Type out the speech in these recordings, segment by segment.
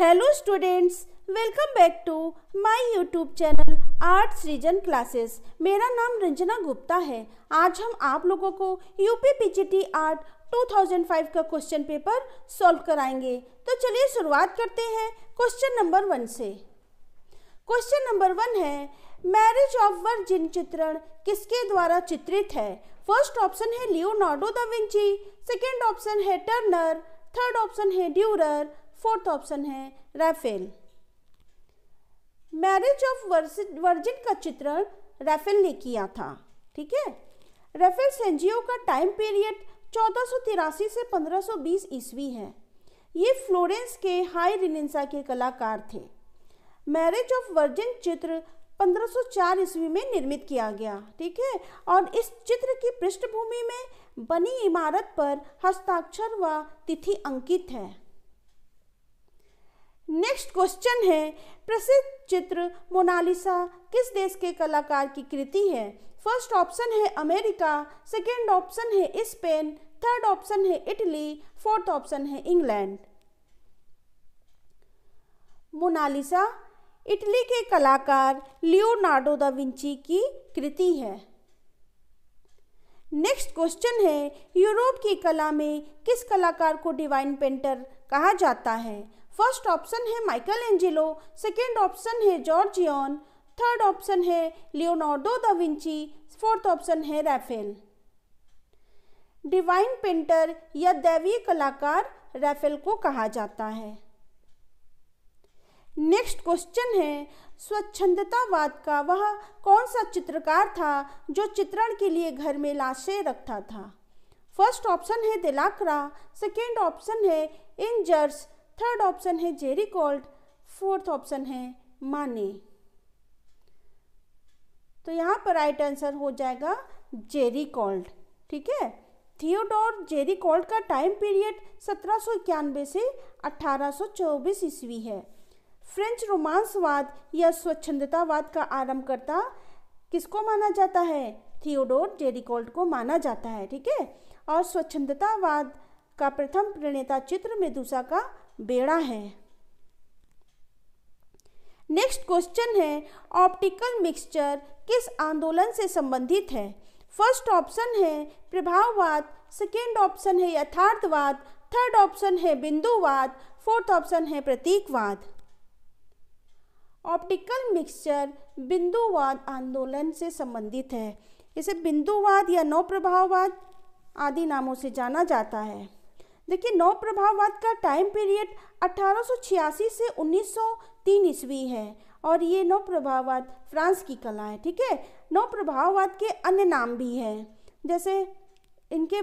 hello students welcome back to my YouTube channel arts region classes मेरा नाम रंजना गुप्ता है आज हम आप लोगों को यूपी पीजीटी आर्ट 2005 का क्वेश्चन पेपर सॉल्व कराएंगे तो चलिए शुरुआत करते हैं क्वेश्चन नंबर वन से क्वेश्चन नंबर वन है मैरिज ऑफ वर्जिन चित्रण किसके द्वारा चित्रित है फर्स्ट ऑप्शन है Leonardo da Vinci second option है टर्नर थर्ड ऑप्शन है ड्यूरर फोर्थ ऑप्शन है राफेल मैरिज ऑफ वर्जिन का चित्रण राफेल ने किया था ठीक है राफेल सेंजियो का टाइम पीरियड चौदह से 1520 ईस्वी है ये फ्लोरेंस के हाई रिनेसा के कलाकार थे मैरिज ऑफ वर्जिन चित्र 1504 ईस्वी में निर्मित किया गया ठीक है और इस चित्र की पृष्ठभूमि में बनी इमारत पर हस्ताक्षर व तिथि अंकित है नेक्स्ट क्वेश्चन है प्रसिद्ध चित्र मोनालिसा किस देश के कलाकार की कृति है फर्स्ट ऑप्शन है अमेरिका सेकेंड ऑप्शन है स्पेन थर्ड ऑप्शन है इटली फोर्थ ऑप्शन है इंग्लैंड मोनालिसा इटली के कलाकार लियोनार्डो दा विंची की कृति है नेक्स्ट क्वेश्चन है यूरोप की कला में किस कलाकार को डिवाइन पेंटर कहा जाता है फर्स्ट ऑप्शन है माइकल एंजिलो सेकेंड ऑप्शन है जॉर्जियन थर्ड ऑप्शन है Leonardo da Vinci fourth option है रैफेल डिवाइन पेंटर या दैवीय कलाकार रैफेल को कहा जाता है नेक्स्ट क्वेश्चन है स्वच्छंदतावाद का वह कौन सा चित्रकार था जो चित्रण के लिए घर में लाशें रखता था फर्स्ट ऑप्शन है दिलाकरा सेकेंड ऑप्शन है इंजर्स थर्ड ऑप्शन है जेरी कॉल्ड फोर्थ ऑप्शन है माने तो यहाँ पर राइट आंसर हो जाएगा जेरी कॉल्ड ठीक है थियोडोर जेरी कॉल्ड का टाइम पीरियड सत्रह से 1824 ईस्वी है फ्रेंच रोमांसवाद या स्वच्छंदतावाद का करता किसको माना जाता है थियोडोर जेरिकोल्ड को माना जाता है ठीक है और स्वच्छंदतावाद का प्रथम प्रणेता चित्र दूसरा का बेड़ा है नेक्स्ट क्वेश्चन है ऑप्टिकल मिक्सचर किस आंदोलन से संबंधित है फर्स्ट ऑप्शन है प्रभाववाद सेकेंड ऑप्शन है यथार्थवाद थर्ड ऑप्शन है बिंदुवाद फोर्थ ऑप्शन है प्रतीकवाद ऑप्टिकल मिक्सचर बिंदुवाद आंदोलन से संबंधित है इसे बिंदुवाद या नौ प्रभाववाद आदि नामों से जाना जाता है देखिए नौ प्रभाववाद का टाइम पीरियड 1886 से 1903 ईस्वी है और ये नौ प्रभाववाद फ्रांस की कला है ठीक है नौ प्रभाववाद के अन्य नाम भी हैं जैसे इनके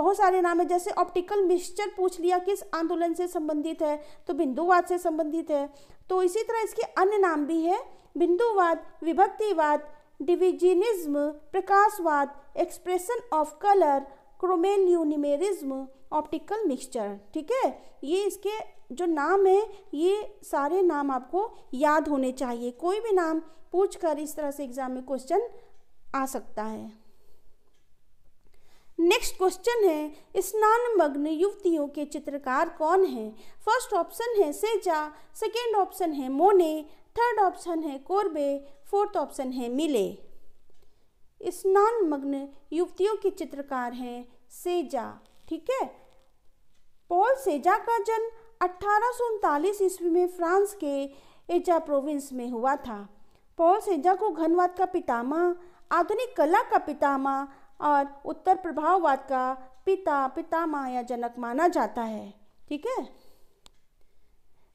बहुत सारे नाम है जैसे ऑप्टिकल मिक्सचर पूछ लिया किस आंदोलन से संबंधित है तो बिंदुवाद से संबंधित है तो इसी तरह इसके अन्य नाम भी है बिंदुवाद विभक्तिवाद डिविजिनिज्म प्रकाशवाद expression of colour chromoluminarism luminarism optical mixture ठीक है ये इसके जो नाम है ये सारे नाम आपको याद होने चाहिए कोई भी नाम पूछ कर इस तरह से एग्जाम में क्वेश्चन आ सकता है नेक्स्ट क्वेश्चन है स्नान मग्न युवतियों के चित्रकार कौन हैं फर्स्ट ऑप्शन है सेजा सेकेंड ऑप्शन है मोने थर्ड ऑप्शन है कोरबे फोर्थ ऑप्शन है मिले स्नान मग्न युवतियों के चित्रकार हैं सेजा ठीक है पॉल सेजा का जन्म अठारह ईस्वी में फ्रांस के एजा प्रोविंस में हुआ था पॉल सेजा को घनवाद का पितामह आधुनिक कला का पितामह और उत्तर प्रभाववाद का पिता पितामह या जनक माना जाता है ठीक है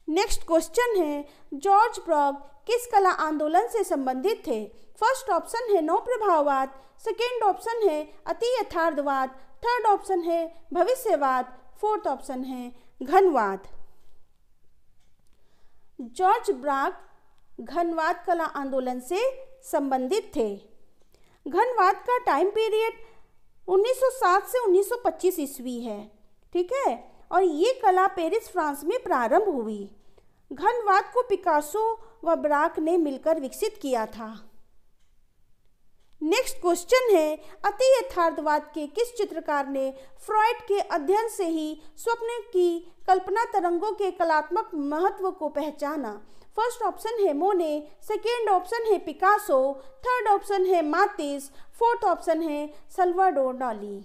नेक्स्ट क्वेश्चन है जॉर्ज ब्रॉग किस कला आंदोलन से संबंधित थे फर्स्ट ऑप्शन है प्रभाववाद सेकेंड ऑप्शन है अति यथार्थवाद थर्ड ऑप्शन है भविष्यवाद फोर्थ ऑप्शन है घनवाद जॉर्ज ब्राक घनवाद कला आंदोलन से संबंधित थे घनवाद का टाइम पीरियड 1907 से 1925 ईस्वी है ठीक है और ये कला पेरिस फ्रांस में प्रारंभ हुई घनवाद को पिकासो व ब्राक ने मिलकर विकसित किया था नेक्स्ट क्वेश्चन है अति यथार्थवाद के किस चित्रकार ने फ्रॉइड के अध्ययन से ही स्वप्न की कल्पना तरंगों के कलात्मक महत्व को पहचाना फर्स्ट ऑप्शन है मोने सेकेंड ऑप्शन है पिकासो थर्ड ऑप्शन है मातिस फोर्थ ऑप्शन है सल्वाडोर डॉली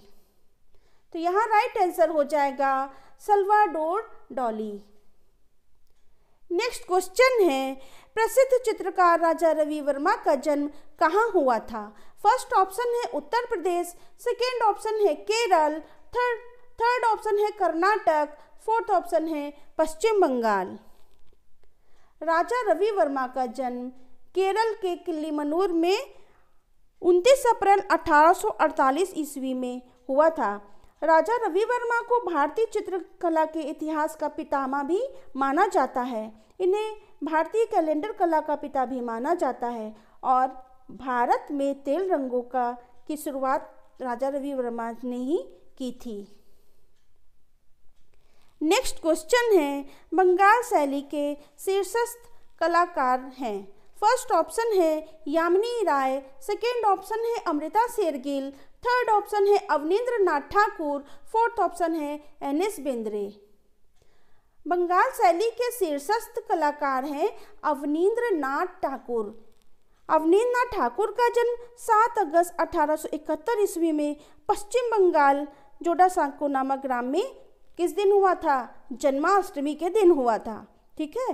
तो यहाँ राइट आंसर हो जाएगा सल्वाडोर डॉली नेक्स्ट क्वेश्चन है प्रसिद्ध चित्रकार राजा रवि वर्मा का जन्म कहाँ हुआ था फर्स्ट ऑप्शन है उत्तर प्रदेश सेकेंड ऑप्शन है केरल थर्ड थर्ड ऑप्शन है कर्नाटक फोर्थ ऑप्शन है पश्चिम बंगाल राजा रवि वर्मा का जन्म केरल के किलीमनूर में 29 अप्रैल 1848 ईस्वी में हुआ था राजा रवि वर्मा को भारतीय चित्रकला के इतिहास का पितामा भी माना जाता है इन्हें भारतीय कैलेंडर कला का पिता भी माना जाता है और भारत में तेल रंगों का की शुरुआत राजा रवि वर्मा ने ही की थी नेक्स्ट क्वेश्चन है बंगाल शैली के शीर्षस्थ कलाकार हैं फर्स्ट ऑप्शन है यामिनी राय सेकेंड ऑप्शन है अमृता शेरगिल थर्ड ऑप्शन है अवनीन्द्र नाथ ठाकुर फोर्थ ऑप्शन है एन एस बेंद्रे बंगाल शैली के शीर्षस्थ कलाकार हैं अवनीन्द्र नाथ ठाकुर अवनीन्द्र नाथ ठाकुर का जन्म 7 अगस्त 1871 ईस्वी में पश्चिम बंगाल जोडासांको नामक ग्राम में किस दिन हुआ था जन्माष्टमी के दिन हुआ था ठीक है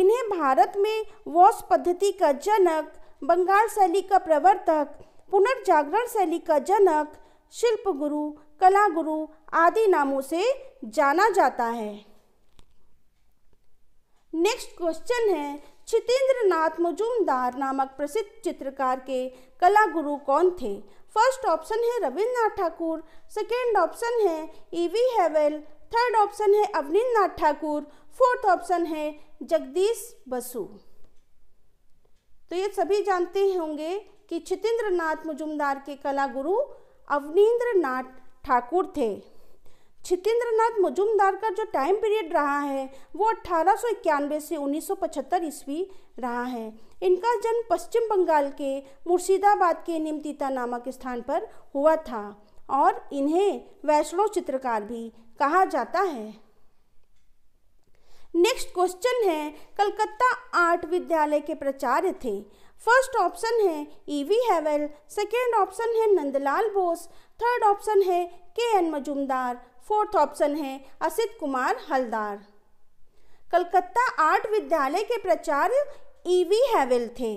इन्हें भारत में वॉश पद्धति का जनक बंगाल शैली का प्रवर्तक पुनर्जागरण शैली का जनक शिल्प गुरु कला गुरु आदि नामों से जाना जाता है नेक्स्ट क्वेश्चन है चितेंद्र नाथ मजूमदार नामक प्रसिद्ध चित्रकार के कला गुरु कौन थे फर्स्ट ऑप्शन है रविन्द्रनाथ ठाकुर सेकेंड ऑप्शन है ईवी हैवेल थर्ड ऑप्शन है अवनीन्द्रनाथ ठाकुर फोर्थ ऑप्शन है जगदीश बसु तो ये सभी जानते होंगे कि छितेंद्र नाथ मुजुमदार के कला गुरु अवनीन्द्र नाथ ठाकुर थे छितेंद्र नाथ मुजुमदार का जो टाइम पीरियड रहा है वो अट्ठारह से 1975 ईस्वी रहा है इनका जन्म पश्चिम बंगाल के मुर्शिदाबाद के निमतीता नामक स्थान पर हुआ था और इन्हें वैष्णव चित्रकार भी कहा जाता है नेक्स्ट क्वेश्चन है कलकत्ता आर्ट विद्यालय के प्राचार्य थे फर्स्ट ऑप्शन है E e V Havell second option है नंदलाल बोस थर्ड ऑप्शन है के एन मजुमदार फोर्थ ऑप्शन है असित कुमार हलदार कलकत्ता आर्ट विद्यालय के प्राचार्य ई वी हैवेल थे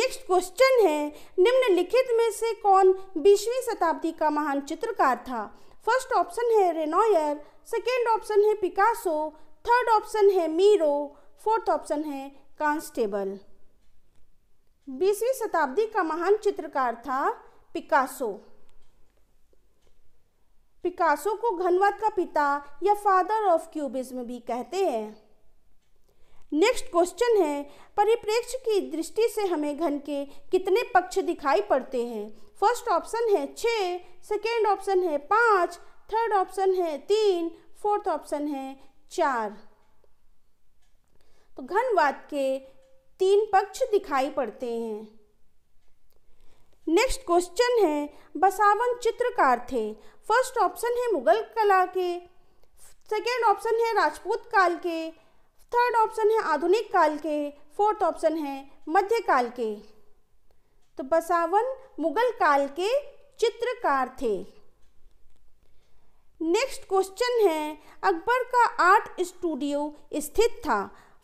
नेक्स्ट क्वेश्चन है निम्नलिखित में से कौन बीसवीं शताब्दी का महान चित्रकार था फर्स्ट ऑप्शन है रेनोयर सेकेंड ऑप्शन है पिकासो थर्ड ऑप्शन है मीरो फोर्थ ऑप्शन है कांस्टेबल बीसवीं शताब्दी का महान चित्रकार था पिकासो पिकासो को घनवाद का पिता या फादर ऑफ क्यूबिज्म भी कहते हैं नेक्स्ट क्वेश्चन है परिप्रेक्ष्य की दृष्टि से हमें घन के कितने पक्ष दिखाई पड़ते हैं फर्स्ट ऑप्शन है छः सेकेंड ऑप्शन है पाँच थर्ड ऑप्शन है तीन फोर्थ ऑप्शन है चार तो घनवाद के तीन पक्ष दिखाई पड़ते हैं नेक्स्ट क्वेश्चन है बसावन चित्रकार थे फर्स्ट ऑप्शन है मुगल कला के सेकेंड ऑप्शन है राजपूत काल के थर्ड ऑप्शन है आधुनिक काल के फोर्थ ऑप्शन है मध्यकाल के तो बसावन मुगल काल के चित्रकार थे नेक्स्ट क्वेश्चन है अकबर का आर्ट स्टूडियो स्थित था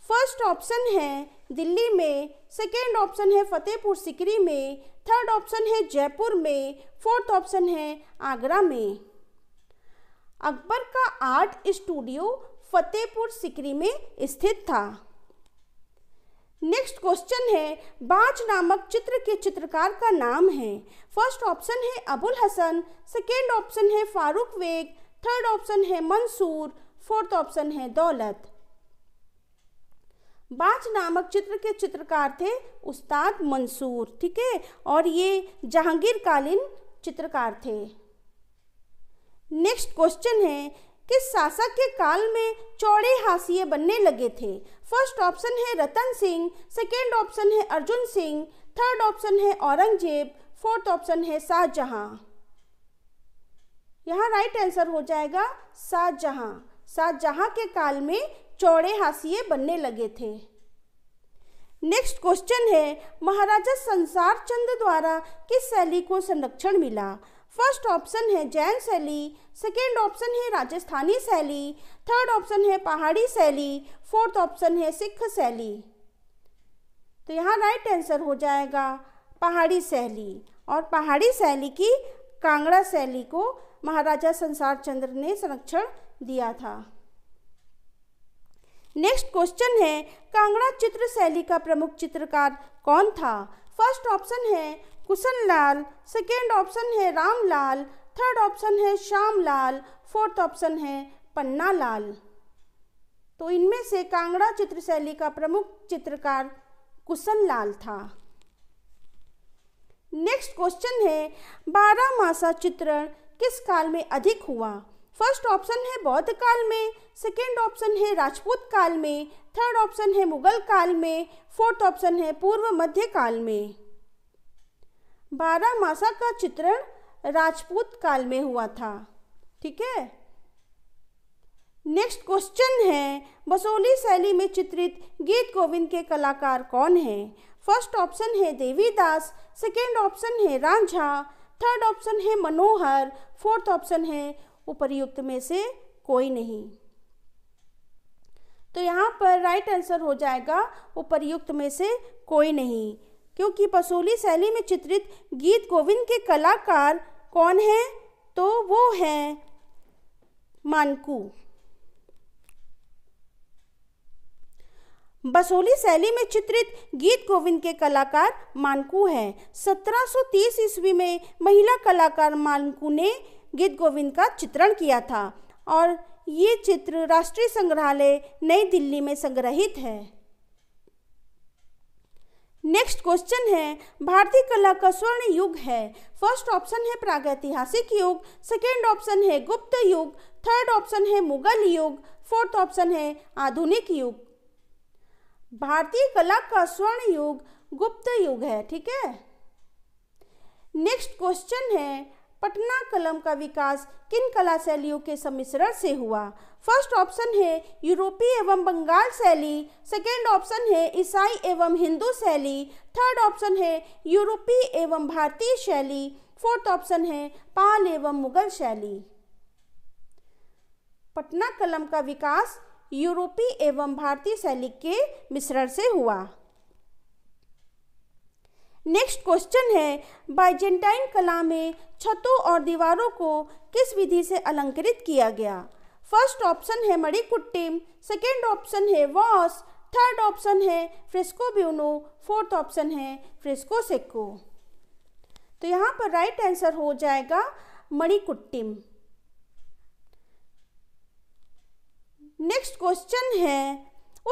फर्स्ट ऑप्शन है दिल्ली में सेकेंड ऑप्शन है फतेहपुर सिकरी में थर्ड ऑप्शन है जयपुर में फोर्थ ऑप्शन है आगरा में अकबर का आर्ट स्टूडियो फतेहपुर सिकरी में स्थित था नेक्स्ट क्वेश्चन है बाज नामक चित्र के चित्रकार का नाम है फर्स्ट ऑप्शन है अबुल हसन सेकेंड ऑप्शन है फारूक वेग थर्ड ऑप्शन है मंसूर फोर्थ ऑप्शन है दौलत बाज नामक चित्र के चित्रकार थे उस्ताद मंसूर ठीक है और ये जहांगीर कालीन चित्रकार थे नेक्स्ट क्वेश्चन है के शासक के काल में चौड़े हाशिए बनने लगे थे फर्स्ट ऑप्शन है रतन सिंह सेकेंड ऑप्शन है अर्जुन सिंह थर्ड ऑप्शन है औरंगजेब फोर्थ ऑप्शन है शाहजहां यहाँ राइट आंसर हो जाएगा शाहजहां शाहजहां के काल में चौड़े हाशिए बनने लगे थे नेक्स्ट क्वेश्चन है महाराजा संसार चंद द्वारा किस शैली को संरक्षण मिला फर्स्ट ऑप्शन है जैन शैली सेकेंड ऑप्शन है राजस्थानी शैली थर्ड ऑप्शन है पहाड़ी शैली फोर्थ ऑप्शन है सिख शैली तो यहाँ राइट आंसर हो जाएगा पहाड़ी शैली और पहाड़ी शैली की कांगड़ा शैली को महाराजा संसार चंद्र ने संरक्षण दिया था नेक्स्ट क्वेश्चन है कांगड़ा चित्र शैली का प्रमुख चित्रकार कौन था फर्स्ट ऑप्शन है कुशन लाल सेकेंड ऑप्शन है राम लाल थर्ड ऑप्शन है श्याम लाल फोर्थ ऑप्शन है पन्ना लाल तो इनमें से कांगड़ा चित्रशैली का प्रमुख चित्रकार कुशन लाल था नेक्स्ट क्वेश्चन है बारह मासा चित्रण किस काल में अधिक हुआ फर्स्ट ऑप्शन है बौद्ध काल में सेकेंड ऑप्शन है राजपूत काल में थर्ड ऑप्शन है मुगल काल में फोर्थ ऑप्शन है पूर्व मध्य काल में बारामासा का चित्रण राजपूत काल में हुआ था ठीक है नेक्स्ट क्वेश्चन है बसोली शैली में चित्रित गीत गोविंद के कलाकार कौन हैं फर्स्ट ऑप्शन है देवीदास सेकेंड ऑप्शन है रांझा थर्ड ऑप्शन है मनोहर फोर्थ ऑप्शन है उपरयुक्त में से कोई नहीं तो यहाँ पर राइट आंसर हो जाएगा उपरयुक्त में से कोई नहीं क्योंकि पसोली शैली में चित्रित गीत गोविंद के कलाकार कौन हैं तो वो हैं मानकू बसोली शैली में चित्रित गीत गोविंद के कलाकार मानकू हैं 1730 ईस्वी में महिला कलाकार मानकू ने गीत गोविंद का चित्रण किया था और ये चित्र राष्ट्रीय संग्रहालय नई दिल्ली में संग्रहित है नेक्स्ट क्वेश्चन है भारतीय कला का स्वर्ण युग है फर्स्ट ऑप्शन है प्रागैतिहासिक युग सेकेंड ऑप्शन है गुप्त युग थर्ड ऑप्शन है मुगल युग फोर्थ ऑप्शन है आधुनिक युग भारतीय कला का स्वर्ण युग गुप्त युग है ठीक है नेक्स्ट क्वेश्चन है पटना कलम का विकास किन कला शैलियों के सम्मिश्रण से हुआ फर्स्ट ऑप्शन है यूरोपीय एवं बंगाल शैली सेकेंड ऑप्शन है ईसाई एवं हिंदू शैली थर्ड ऑप्शन है यूरोपीय एवं भारतीय शैली फोर्थ ऑप्शन है पाल एवं मुगल शैली पटना कलम का विकास यूरोपीय एवं भारतीय शैली के मिश्रण से हुआ नेक्स्ट क्वेश्चन है बाइजेंटाइन कला में छतों और दीवारों को किस विधि से अलंकृत किया गया फर्स्ट ऑप्शन है मणिकुट्टिम सेकेंड ऑप्शन है वॉस थर्ड ऑप्शन है फ्रेस्को ब्यूनो फोर्थ ऑप्शन है फ्रेस्को सेको तो यहाँ पर राइट आंसर हो जाएगा मणिकुट्टिम नेक्स्ट क्वेश्चन है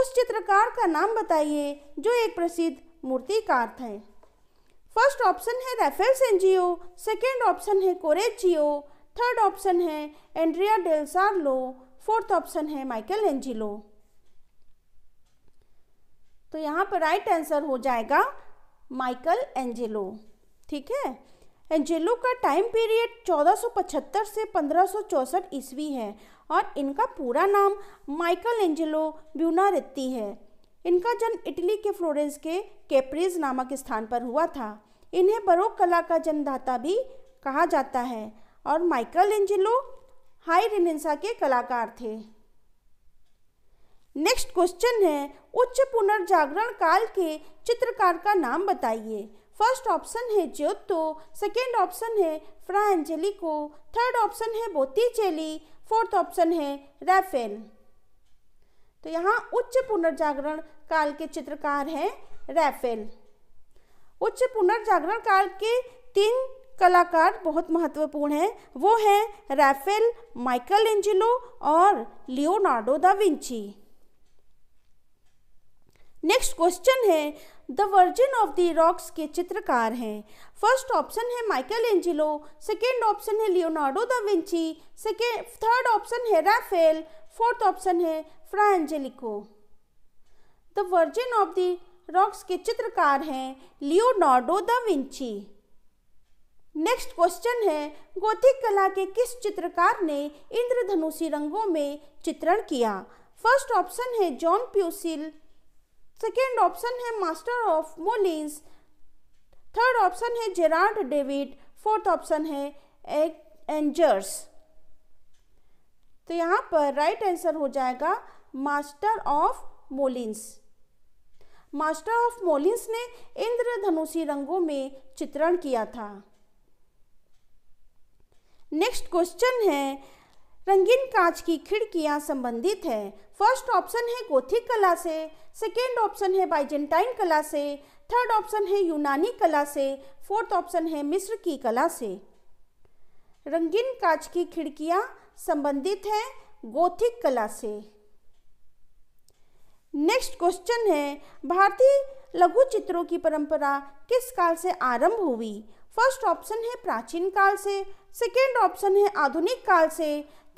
उस चित्रकार का नाम बताइए जो एक प्रसिद्ध मूर्तिकार थे फर्स्ट ऑप्शन है रेफेल्स एनजीओ सेकेंड ऑप्शन है कोरेचियो थर्ड ऑप्शन है एंड्रिया डेल्सार्लो फोर्थ ऑप्शन है माइकल एंजिलो तो यहाँ पर राइट आंसर हो जाएगा माइकल एंजिलो ठीक है एंजिलो का टाइम पीरियड 1475 से 1564 ईस्वी है और इनका पूरा नाम माइकल एंजिलो ब्यूनारेत्ती है इनका जन्म इटली के फ्लोरेंस के कैप्रिज नामक स्थान पर हुआ था इन्हें बरोक कला का जन्मदाता भी कहा जाता है और माइकल एंजिलो हाई रिनेसा के कलाकार थे नेक्स्ट क्वेश्चन है उच्च पुनर्जागरण काल के चित्रकार का नाम बताइए फर्स्ट ऑप्शन है ज्योतो सेकेंड ऑप्शन है फ्रा एंजेलिको थर्ड ऑप्शन है बोतीचेली फोर्थ ऑप्शन है रैफेल तो यहाँ उच्च पुनर्जागरण काल के चित्रकार हैं रैफेल उच्च पुनर्जागरण काल के तीन कलाकार बहुत महत्वपूर्ण हैं वो हैं रैफेल माइकल एंजिलो और Leonardo da Vinci next question है the Virgin of the Rocks के चित्रकार हैं फर्स्ट ऑप्शन है माइकल एंजिलो सेकेंड ऑप्शन है Leonardo da Vinci second third option है रैफेल फोर्थ ऑप्शन है Fra Angelico the Virgin of the Rocks के चित्रकार हैं Leonardo da Vinci next question है गोथिक कला के किस चित्रकार ने इंद्रधनुषी रंगों में चित्रण किया फर्स्ट ऑप्शन है जॉन प्यूसिल सेकेंड ऑप्शन है Master of Moulins third option है जेरार्ड डेविड फोर्थ ऑप्शन है एंजर्स तो यहाँ पर राइट right आंसर हो जाएगा master of Moulins master of Moulins ने इंद्रधनुषी रंगों में चित्रण किया था नेक्स्ट क्वेश्चन है रंगीन कांच की खिड़कियां संबंधित है फर्स्ट ऑप्शन है गोथिक कला से सेकेंड ऑप्शन है बाइजेंटाइन कला से थर्ड ऑप्शन है यूनानी कला से फोर्थ ऑप्शन है मिस्र की कला से रंगीन कांच की खिड़कियां संबंधित है गोथिक कला से नेक्स्ट क्वेश्चन है भारतीय लघु चित्रों की परंपरा किस काल से आरंभ हुई फर्स्ट ऑप्शन है प्राचीन काल से सेकेंड ऑप्शन है आधुनिक काल से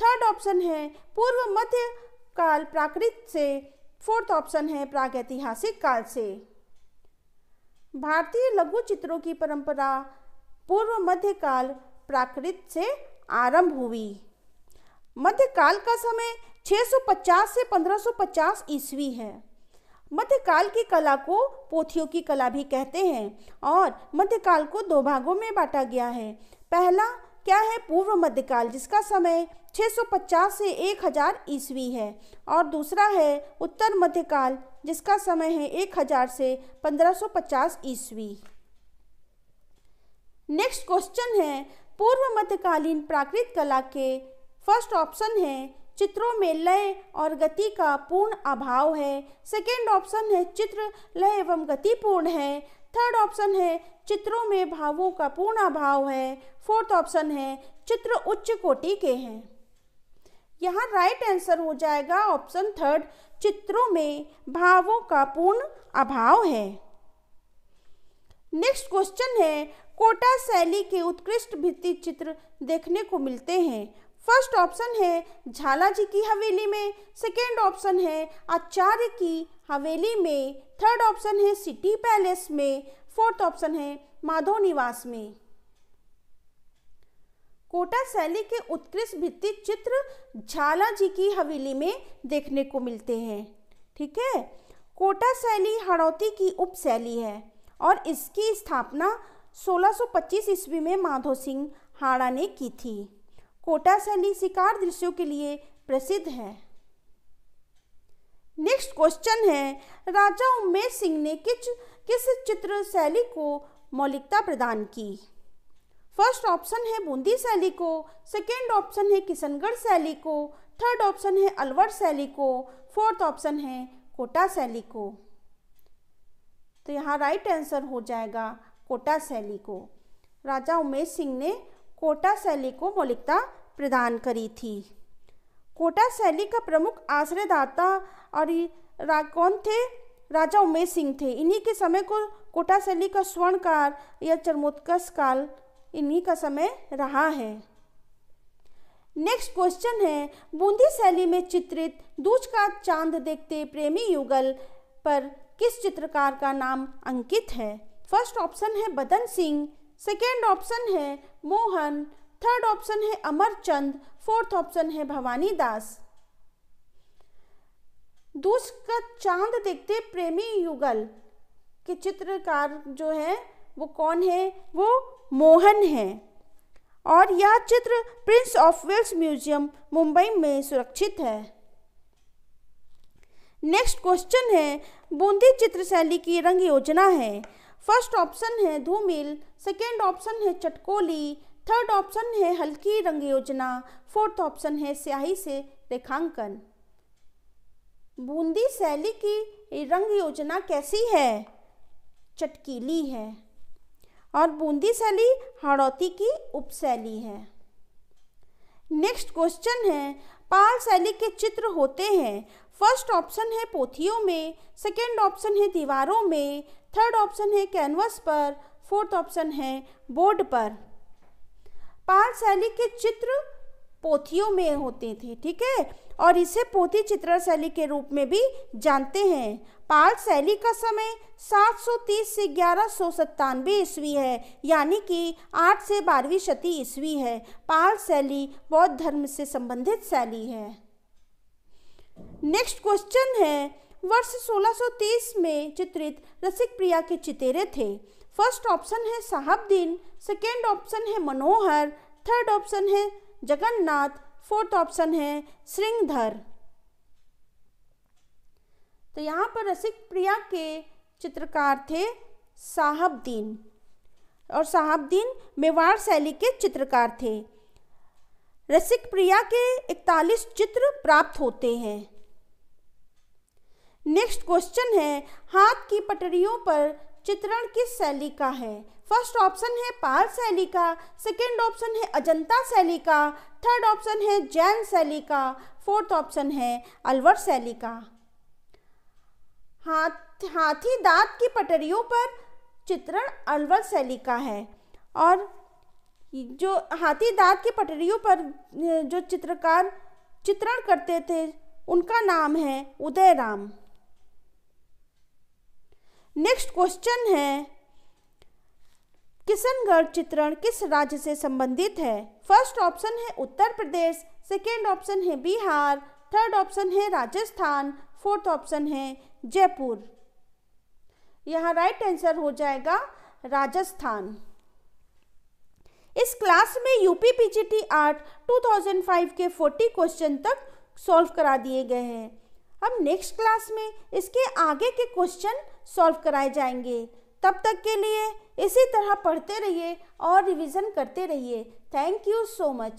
थर्ड ऑप्शन है पूर्व मध्य काल प्राकृत से फोर्थ ऑप्शन है प्रागैतिहासिक काल से भारतीय लघु चित्रों की परंपरा पूर्व मध्य काल प्राकृत से आरंभ हुई मध्यकाल का समय 650 से 1550 ईस्वी है मध्यकाल की कला को पोथियों की कला भी कहते हैं और मध्यकाल को दो भागों में बांटा गया है पहला क्या है पूर्व मध्यकाल जिसका समय 650 से 1000 ईस्वी है और दूसरा है उत्तर मध्यकाल जिसका समय है 1000 से 1550 ईस्वी नेक्स्ट क्वेश्चन है पूर्व मध्यकालीन प्राकृत कला के फर्स्ट ऑप्शन है चित्रों में लय और गति का पूर्ण अभाव है सेकेंड ऑप्शन है चित्र लय एवं गति पूर्ण है थर्ड ऑप्शन है चित्रों में भावों का पूर्ण अभाव है फोर्थ ऑप्शन है चित्र उच्च कोटि के हैं यहाँ राइट आंसर हो जाएगा ऑप्शन थर्ड चित्रों में भावों का पूर्ण अभाव है नेक्स्ट क्वेश्चन है कोटा शैली के उत्कृष्ट भित्ति चित्र देखने को मिलते हैं फर्स्ट ऑप्शन है झाला जी की हवेली में सेकेंड ऑप्शन है आचार्य की हवेली में थर्ड ऑप्शन है सिटी पैलेस में फोर्थ ऑप्शन है माधव निवास में कोटा शैली के उत्कृष्ट भित्ति चित्र झाला जी की हवेली में देखने को मिलते हैं ठीक है कोटा शैली हड़ौती की उप शैली है और इसकी स्थापना 1625 ईस्वी में माधो सिंह हाड़ा ने की थी कोटा शैली शिकार दृश्यों के लिए प्रसिद्ध है नेक्स्ट क्वेश्चन है राजा उमेश सिंह ने किस किस चित्र शैली को मौलिकता प्रदान की फर्स्ट ऑप्शन है बूंदी शैली को सेकेंड ऑप्शन है किशनगढ़ शैली को थर्ड ऑप्शन है अलवर शैली को फोर्थ ऑप्शन है कोटा शैली को तो यहाँ राइट आंसर हो जाएगा कोटा शैली को राजा उमेश सिंह ने कोटा शैली को मौलिकता प्रदान करी थी कोटा शैली का प्रमुख आश्रयदाता और कौन थे राजा उमेश सिंह थे इन्हीं के समय को कोटा शैली का स्वर्णकार या चरमोत्कर्ष काल इन्हीं का समय रहा है नेक्स्ट क्वेश्चन है बूंदी शैली में चित्रित दूज का चांद देखते प्रेमी युगल पर किस चित्रकार का नाम अंकित है फर्स्ट ऑप्शन है बदन सिंह सेकेंड ऑप्शन है मोहन थर्ड ऑप्शन है अमरचंद फोर्थ ऑप्शन है भवानी दास दूस का चांद देखते प्रेमी युगल के चित्रकार जो है वो कौन है वो मोहन है और यह चित्र Prince of Wales Museum Mumbai में सुरक्षित है नेक्स्ट क्वेश्चन है बूंदी चित्रशैली की रंग योजना है फर्स्ट ऑप्शन है धूमिल सेकेंड ऑप्शन है चटकोली थर्ड ऑप्शन है हल्की रंग योजना फोर्थ ऑप्शन है स्याही से रेखांकन बूंदी शैली की रंग योजना कैसी है चटकीली है और बूंदी शैली हड़ौती की उपशैली है नेक्स्ट क्वेश्चन है पाल शैली के चित्र होते हैं फर्स्ट ऑप्शन है पोथियों में सेकेंड ऑप्शन है दीवारों में थर्ड ऑप्शन है कैनवस पर फोर्थ ऑप्शन है बोर्ड पर पाल शैली के चित्र पोथियों में होते थे ठीक है और इसे पोथी चित्र शैली के रूप में भी जानते हैं पाल शैली का समय 730 से ग्यारह सौ ईस्वी है यानी कि 8 से बारहवीं शती ईस्वी है पाल शैली बौद्ध धर्म से संबंधित शैली है नेक्स्ट क्वेश्चन है वर्ष 1630 में चित्रित रसिक प्रिया के चितेरे थे फर्स्ट ऑप्शन है साहबदीन सेकेंड ऑप्शन है मनोहर थर्ड ऑप्शन है जगन्नाथ फोर्थ ऑप्शन है श्रृंगधर तो यहाँ पर रसिक प्रिया के चित्रकार थे साहबदीन और साहबदीन मेवाड़ शैली के चित्रकार थे रसिक प्रिया के 41 चित्र प्राप्त होते हैं नेक्स्ट क्वेश्चन है हाथ की पटरियों पर चित्रण किस शैली का है फर्स्ट ऑप्शन है पाल शैली का सेकेंड ऑप्शन है अजंता शैली का थर्ड ऑप्शन है जैन शैली का फोर्थ ऑप्शन है अलवर शैली का हाथ हाथी दांत की पटरियों पर चित्रण अलवर शैली का है और जो हाथी दांत की पटरियों पर जो चित्रकार चित्रण करते थे उनका नाम है उदय राम नेक्स्ट क्वेश्चन है किशनगढ़ चित्रण किस राज्य से संबंधित है फर्स्ट ऑप्शन है उत्तर प्रदेश सेकेंड ऑप्शन है बिहार थर्ड ऑप्शन है राजस्थान फोर्थ ऑप्शन है जयपुर यहाँ राइट आंसर हो जाएगा राजस्थान इस क्लास में यूपी पीजीटी आर्ट 2005 के 40 क्वेश्चन तक सॉल्व करा दिए गए हैं अब नेक्स्ट क्लास में इसके आगे के क्वेश्चन सॉल्व कराए जाएंगे तब तक के लिए इसी तरह पढ़ते रहिए और रिवीजन करते रहिए थैंक यू सो मच